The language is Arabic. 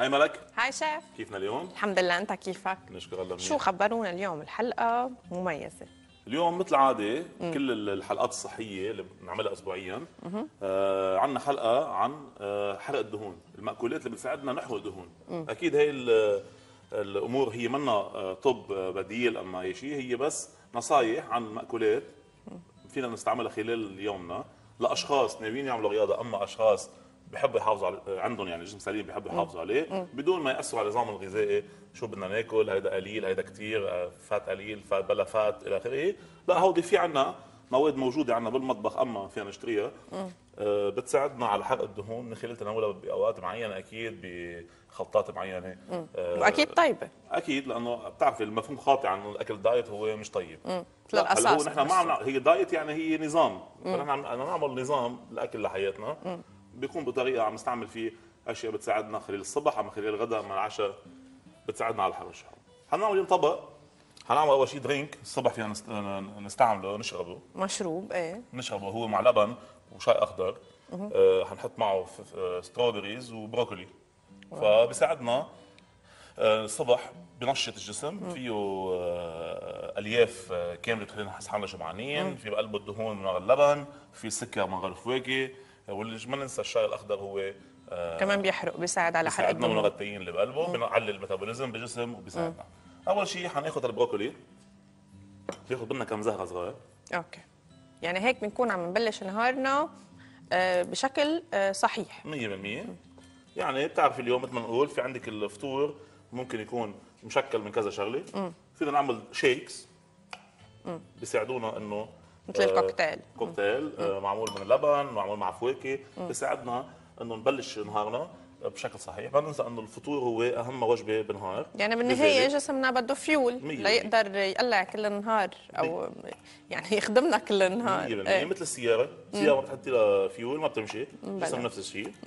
هاي ملك هاي شيف كيفنا اليوم؟ الحمد لله انت كيفك؟ نشكر الله شو خبرونا اليوم الحلقه مميزه اليوم مثل عادة كل الحلقات الصحيه اللي بنعملها اسبوعيا آه عنا حلقه عن آه حرق الدهون المأكولات اللي بتساعدنا نحرق الدهون، مم. اكيد هي الامور هي منا آه، طب آه، بديل اما اي شيء هي بس نصايح عن مأكولات فينا نستعملها خلال يومنا لاشخاص ناويين يعملوا رياضه اما اشخاص بحبوا يحافظوا على عندهم يعني جسم سليم بحبوا يحافظوا عليه بدون ما ياثروا على نظامهم الغذائي شو بدنا ناكل هيدا قليل هيدا كثير آه، فات قليل فات بلا فات الى اخره لا هودي في عندنا مواد موجوده عندنا بالمطبخ اما فينا نشتريها آه، بتساعدنا على حرق الدهون من خلال تناولها باوقات معينه اكيد بخلطات معينه آه، واكيد طيبه اكيد لانه بتعرفي المفهوم خاطئ عن الاكل الدايت هو مش طيب للاساس هو نحن ما عم هي دايت يعني هي نظام فنحن عم نعمل نظام الاكل لحياتنا مم. بيكون بطريقه عم نستعمل فيه اشياء بتساعدنا خلال الصبح اما خلال الغداء اما العشاء بتساعدنا على الحرش حنعمل اليوم طبق حنعمل اول شيء درينك الصبح فينا نستعمله نشربه مشروب ايه نشربه هو مع لبن وشاي اخضر آه حنحط معه ستروبريز آه، وبروكولي فبيساعدنا آه، الصبح بنشط الجسم فيه آه، الياف كامله بتخلينا نحس حالنا جوعانين في بقلبه الدهون من غير اللبن في سكر من غير الفواكه واللي ما ننسى الشاي الاخضر هو آه، كمان بيحرق بيساعد على حرق الدم بيساعدنا التين اللي بقلبه بنعلي الميتابوليزم بالجسم وبيساعدنا اول شيء حناخذ البروكولي بياخذ منا كم زهره صغيره اوكي يعني هيك بنكون عم نبلش نهارنا آه، بشكل آه، صحيح 100% يعني بتعرفي اليوم مثل ما نقول في عندك الفطور ممكن يكون مشكل من كذا شغله فينا نعمل شيكس بيساعدونا انه مثل آه، الكوكتيل كوكتيل آه، معمول من اللبن معمول مع فواكه بيساعدنا انه نبلش نهارنا بشكل صحيح ما ننسى انه الفطور هو اهم وجبه بالنهار يعني بالنهايه جسمنا بده فيول ليقدر يقلع كل النهار او يعني يخدمنا كل النهار 100% ايه. مثل السياره السياره بتحطي لها فيول ما بتمشي جسم نفس الشيء